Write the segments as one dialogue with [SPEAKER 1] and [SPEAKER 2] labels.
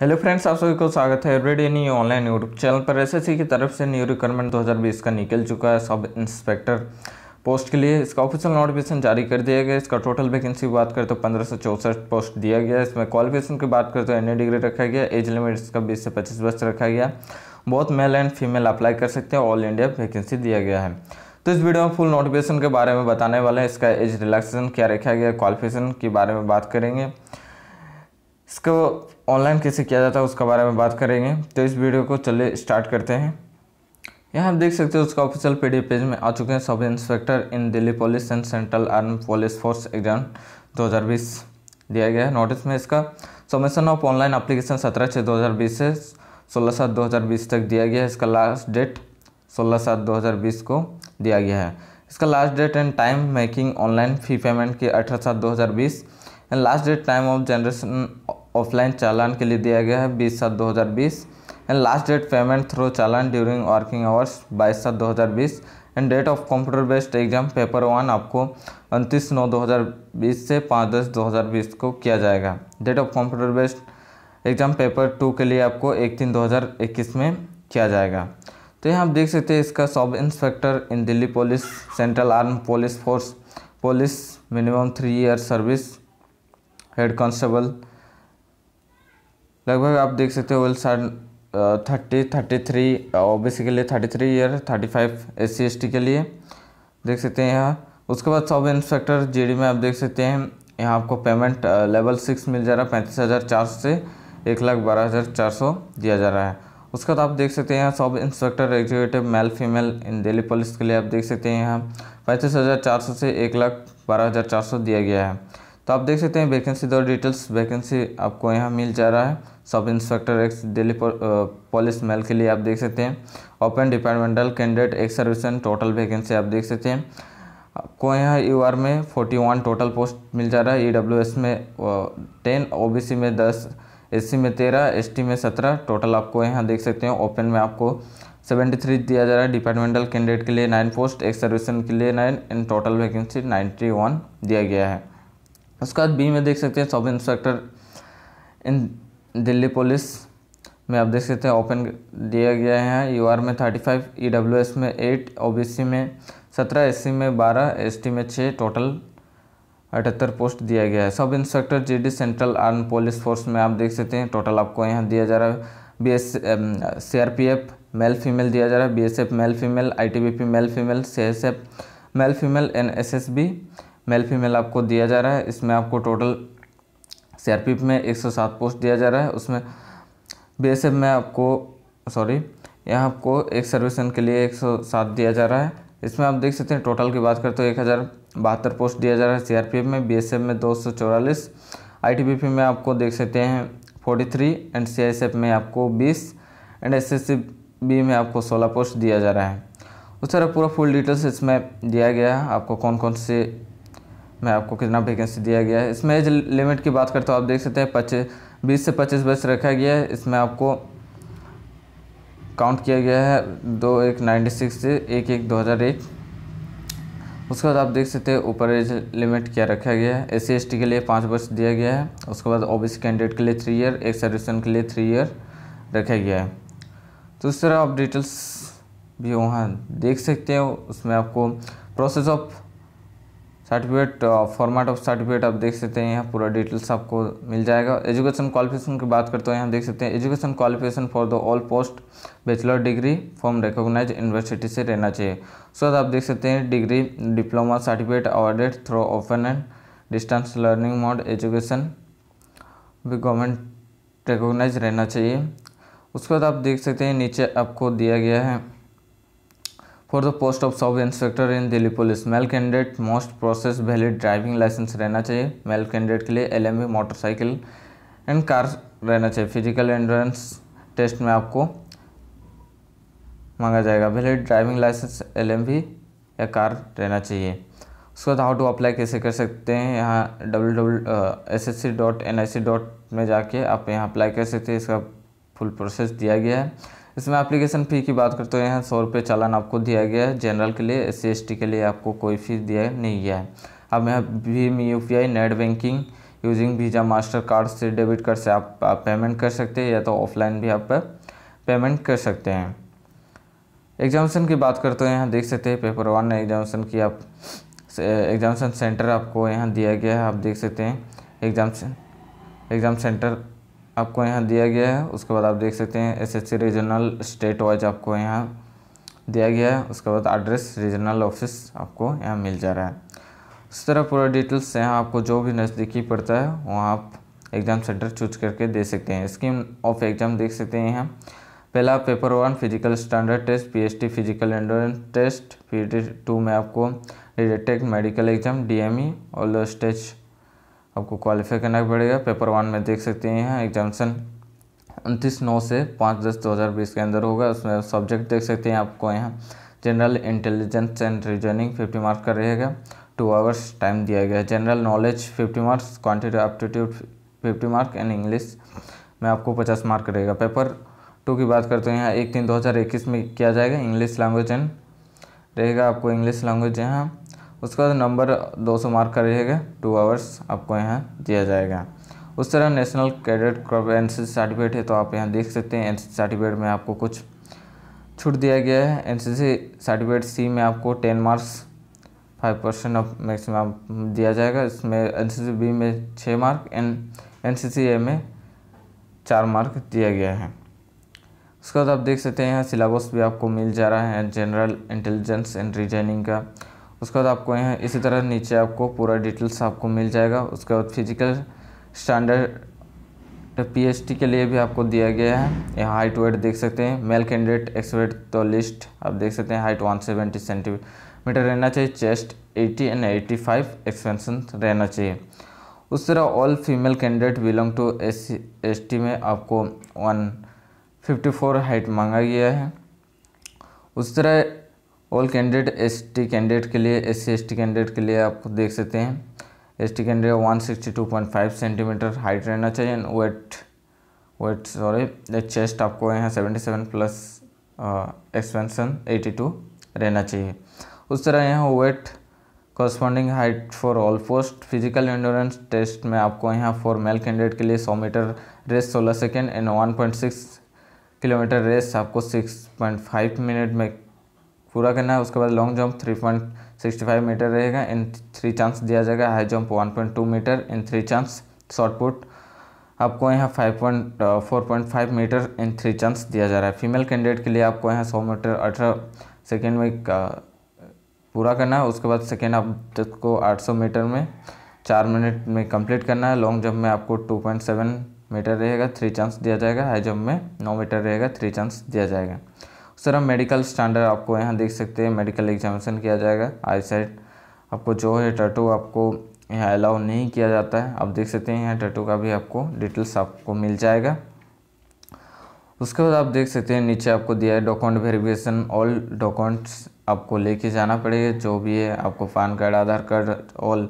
[SPEAKER 1] hello friends आप सभी को स्वागत है radio new online YouTube channel पर एसएससी की तरफ से न्यू रिक्वायरमेंट 2020 का निकल चुका है सब इंस्पेक्टर पोस्ट के लिए इसका ऑफिशियल नोटिफिकेशन जारी कर दिया गया इसका टोटल वैकेंसी की बात करें तो पंद्रह पोस्ट दिया गया इसमें क्वालिफिकेशन की बात करें तो एन डिग्री रखा गया एज लिमिट इसका बीस से पच्चीस वर्ष रखा गया बहुत मेल एंड फीमेल अप्लाई कर सकते हैं ऑल इंडिया वैकेंसी दिया गया है तो इस वीडियो में फुल नोटिफिकेशन के बारे में बताने वाला है इसका एज रिलैक्सेशन क्या रखा गया क्वालिफिकेशन के बारे में बात करेंगे इसको ऑनलाइन कैसे किया जाता है उसके बारे में बात करेंगे तो इस वीडियो को चले स्टार्ट करते हैं यहाँ आप देख सकते हो उसका ऑफिशियल पी पेज में आ चुके हैं sub inspector in Delhi police and central arm police force exam 2020 दिया गया है नोटिस में इसका सबमिशन ऑफ ऑनलाइन अप्लीकेशन सत्रह छः दो हज़ार बीस से सोलह सात दो हज़ार बीस तक दिया गया है इसका लास्ट डेट सोलह सात दो हज़ार बीस को दिया गया है इसका last date and time making online fee payment की अठारह सात दो हज़ार बीस and last date time of generation offline challan के लिए दिया गया है बीस सात दो हज़ार बीस and last date payment through challan during working hours बाईस सात दो हज़ार बीस and date of computer based exam paper one आपको उनतीस नौ दो हज़ार बीस से पाँच दस दो हज़ार बीस को किया जाएगा date of computer based exam paper two के लिए आपको एक तीन दो हज़ार इक्कीस में किया जाएगा तो यहाँ आप देख सकते हैं इसका sub inspector in Delhi police central arm police force police minimum three year service head constable लगभग आप देख सकते हो वेल सार थर्टी थर्टी थ्री और basically thirty three year thirty five S C S T के लिए देख सकते हैं यहाँ उसके बाद सब इंस्पेक्टर जी डी में आप देख सकते हैं यहाँ आपको पेमेंट लेवल सिक्स मिल जा रहा है पैंतीस हज़ार चार सौ से एक लाख बारह हज़ार चार सौ दिया जा रहा है उसके बाद आप देख सकते हैं यहाँ sub inspector executive male female in Delhi police के लिए आप देख सकते हैं यहाँ पैंतीस हज़ार चार सौ से एक लाख बारह हज़ार चार सौ दिया गया है तो आप देख सकते हैं वैकेंसी दो डिटेल्स वैकेंसी आपको यहाँ मिल जा रहा है sub inspector ex Delhi police male के लिए आप देख सकते हैं open departmental candidate ex servicemen total vacancy आप देख सकते हैं आपको यहाँ यू आर में फोर्टी वन टोटल पोस्ट मिल जा रहा है ई डब्ल्यू एस में टेन ओ बी सी में दस एस सी में तेरह एस टी में सत्रह टोटल आपको यहाँ देख सकते हैं ओपन में आपको सेवेंटी थ्री दिया जा रहा है डिपार्टमेंटल कैंडिडेट के लिए नाइन पोस्ट एक्स सर्विसन के लिए nine and total vacancy ninety one दिया गया है उसके बाद बी में देख सकते हैं sub inspector in Delhi police में आप देख सकते हैं ओपन दिया गया है यू आर में thirty five E W S में एट ओ बी सी में सत्रह एस सी में बारह एस टी में छः टोटल अठहत्तर पोस्ट दिया गया है sub inspector G D central arm police force में आप देख सकते हैं टोटल आपको यहाँ दिया जा रहा है B S C R P F male female दिया जा रहा है B S F male female I T B P male female C S F male female N S S B male female आपको दिया जा रहा है इसमें आपको टोटल सी में 107 पोस्ट दिया जा रहा है उसमें बी में आपको सॉरी यहाँ आपको एक सर्विसन के लिए 107 दिया जा रहा है इसमें आप देख सकते हैं टोटल की बात करते तो एक हज़ार बहत्तर पोस्ट दिया जा रहा है सी में बी में दो सौ चौवालीस में आपको देख सकते हैं फोर्टी थ्री एंड सी में आपको बीस एंड एस बी में आपको सोलह पोस्ट दिया जा रहा है उस तरह पूरा फुल डिटेल्स इसमें दिया गया है आपको कौन कौन से में आपको कितना वैकेंसी दिया गया है इसमें एज लिमिट की बात करते तो आप देख सकते हैं पच्चीस बीस से पच्चीस वर्ष रखा गया है इसमें आपको काउंट किया गया है दो एक नाइन्टी सिक्स से एक एक दो हज़ार एक उसके बाद आप देख सकते हैं ऊपर एज लिमिट क्या रखा गया है एस सी के लिए पाँच वर्ष दिया गया है उसके बाद ओ कैंडिडेट के लिए थ्री ईयर एक सर्विसन के लिए थ्री ईयर रखा गया है तो इस तरह आप डिटेल्स भी वहाँ देख सकते हो उसमें आपको process of certificate format of certificate आप देख सकते हैं यहाँ पूरा डिटेल्स आपको मिल जाएगा एजुकेशन क्वालिफिकेशन की बात करते हैं यहाँ देख सकते हैं education qualification for the all post bachelor degree form recognise university से रहना चाहिए सो आप देख सकते हैं degree diploma certificate awarded through open and distance learning mode education भी गवर्नमेंट रिकोगनाइज रहना चाहिए उसके बाद आप देख सकते हैं नीचे आपको दिया गया है for the post of sub inspector in Delhi police male candidate most process valid driving licence रहना चाहिए मेल कैंडिडेट के लिए एल मोटरसाइकिल एंड कार रहना चाहिए फिजिकल एंड्रेंस टेस्ट में आपको मांगा जाएगा वैलिड ड्राइविंग लाइसेंस एल या कार रहना चाहिए उसके बाद हाउ टू अप्लाई कैसे कर सकते हैं यहाँ W W S S C dot N I C dot में जाके आप यहाँ अप्लाई कर सकते हैं इसका फुल प्रोसेस दिया गया है इसमें एप्लीकेशन फ़ी की बात करते हो यहाँ सौ रुपये चालान आपको दिया गया है जनरल के लिए एस सी के लिए आपको कोई फीस दिया नहीं गया है अब यहाँ भीम U P I net banking using Visa Mastercard से डेबिट कार्ड से आप, आप पेमेंट कर सकते हैं या तो ऑफलाइन भी आप पेमेंट कर सकते हैं एग्जामेशन की बात करते हैं यहाँ देख सकते हैं पेपर वन एग्जामेशन की आप एग्जामेशन सेंटर आपको यहाँ दिया गया है आप देख सकते हैं एग्जाम एग्ज़ाम सेंटर आपको यहाँ दिया गया है उसके बाद आप देख सकते हैं एसएससी रीजनल स्टेट वाइज आपको यहाँ दिया गया है उसके बाद एड्रेस रीजनल ऑफिस आपको यहाँ मिल जा रहा है उस तरह पूरा डिटेल्स यहाँ आपको जो भी नज़दीकी पड़ता है वहाँ आप एग्ज़ाम सेंटर चूज करके दे सकते हैं स्कीम ऑफ एग्ज़ाम देख सकते हैं यहाँ पहला paper one physical standard test P physical endurance test P two में आपको डिटेक्ट मेडिकल एग्ज़ाम डी और ऑल स्टेज आपको क्वालिफाई करना पड़ेगा पेपर वन में देख सकते हैं यहाँ एग्जामेशन उनतीस नौ से पाँच दस दो हज़ार बीस के अंदर होगा उसमें सब्जेक्ट देख सकते हैं आपको यहाँ general intelligence and reasoning fifty marks का रहेगा टू आवर्स टाइम दिया गया है general knowledge fifty marks quantity aptitude fifty mark and English में आपको पचास मार्क रहेगा पेपर टू की बात करते हैं यहाँ एक तीन दो हज़ार इक्कीस में किया जाएगा इंग्लिश लैंग्वेज एंड रहेगा आपको इंग्लिश लैंग्वेज यहाँ उसके बाद नंबर 200 मार्क का रहेगा टू आवर्स आपको यहाँ दिया जाएगा उस तरह national cadet crop N certificate है तो आप यहाँ देख सकते हैं एन सर्टिफिकेट में आपको कुछ छूट दिया गया है एन सर्टिफिकेट सी में आपको ten marks five percent of maximum दिया जाएगा इसमें एन बी में छः मार्क एन एन ए में चार मार्क दिया गया है उसके बाद आप देख सकते हैं यहाँ सिलेबस भी आपको मिल जा रहा है जनरल इंटेलिजेंस एंड रीजनिंग का उसके बाद आपको यहाँ इसी तरह नीचे आपको पूरा डिटेल्स आपको मिल जाएगा उसके बाद फिजिकल स्टैंडर्ड पीएचटी के लिए भी आपको दिया गया है यहाँ हाइट वेट देख सकते हैं मेल कैंडिडेट एक्सवेट तो लिस्ट आप देख सकते हैं हाइट 170 सेंटीमीटर रहना चाहिए चेस्ट 80 एंड 85 फाइव एक्सपेंसन रहना चाहिए उस तरह all female candidate belong to S C में आपको 154 हाइट मांगा गया है उस तरह all candidate S T candidate के लिए S C S T candidate के लिए आप देख सकते हैं S T candidate one sixty two point five centimetre height रहना चाहिए and weight weight sorry chest आपको यहाँ seventy seven plus expansion eighty two रहना चाहिए उस तरह यहाँ weight corresponding height for all post physical endurance test में आपको यहाँ फॉर मेल कैंडिडेट के लिए 100 metre race 16 second and 1.6 kilometre race आपको 6.5 मिनट में पूरा करना है उसके बाद long jump three point sixty five metre रहेगा इन थ्री चांस दिया जाएगा high jump one point two metre in three chance short put आपको यहाँ five point four point five metre in three chance दिया जा रहा है फीमेल कैंडिडेट के लिए आपको यहाँ सौ मीटर अठारह सेकेंड में uh, पूरा करना है उसके बाद सेकेंड आपको आठ सौ मीटर में चार मिनट में कंप्लीट करना है लॉन्ग जम्प में आपको टू पॉइंट सेवन मीटर रहेगा थ्री चांस दिया जाएगा हाई जम्प में नौ मीटर रहेगा थ्री चांस दिया जाएगा सर हम मेडिकल स्टैंडर्ड आपको यहाँ देख सकते हैं मेडिकल एग्जामिनेशन किया जाएगा आई साइड आपको जो है टटू आपको यहाँ अलाउ नहीं किया जाता है आप देख सकते हैं यहाँ टटू का भी आपको डिटेल्स आपको मिल जाएगा उसके बाद आप देख सकते हैं नीचे आपको दिया है डॉक्यूमेंट वेरिफिकेशन ऑल डॉक्यूमेंट्स आपको लेके जाना पड़ेगा जो भी है आपको PAN card Aadhaar card all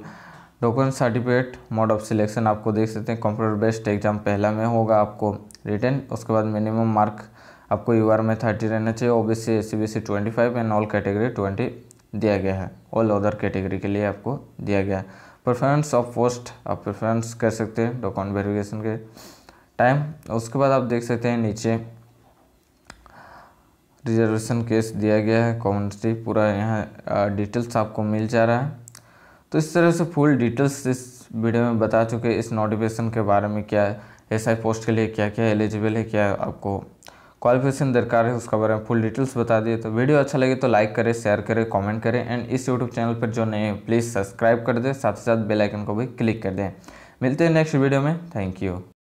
[SPEAKER 1] document certificate mode of selection आपको देख सकते हैं कंप्यूटर बेस्ड एग्जाम पहला में होगा आपको रिटर्न उसके बाद मिनिमम मार्क आपको यू में थर्टी रहना चाहिए O B C S C B C twenty five and all category twenty दिया गया है ऑल अदर कैटेगरी के लिए आपको दिया गया है प्रेफरेंस ऑफ पोस्ट आप प्रेफरेंस कर सकते हैं डॉक्यूमेंट वेरिफिकेशन के टाइम उसके बाद आप देख सकते हैं नीचे रिजर्वेशन केस दिया गया है कॉम्युनिटी पूरा यहाँ डिटेल्स आपको मिल जा रहा है तो इस तरह से फुल डिटेल्स इस वीडियो में बता चुके इस नोटिफिकेशन के बारे में क्या है एस पोस्ट के लिए क्या क्या एलिजिबल है क्या आपको क्वालिफिकेशन दरकार है उसके बारे में फुल डिटेल्स बता दिए तो वीडियो अच्छा लगे तो लाइक करें शेयर करें कमेंट करें एंड इस यूट्यूब चैनल पर जो नए हैं प्लीज़ सब्सक्राइब कर दें साथ ही साथ बेलाइकन को भी क्लिक कर दें मिलते हैं नेक्स्ट वीडियो में थैंक यू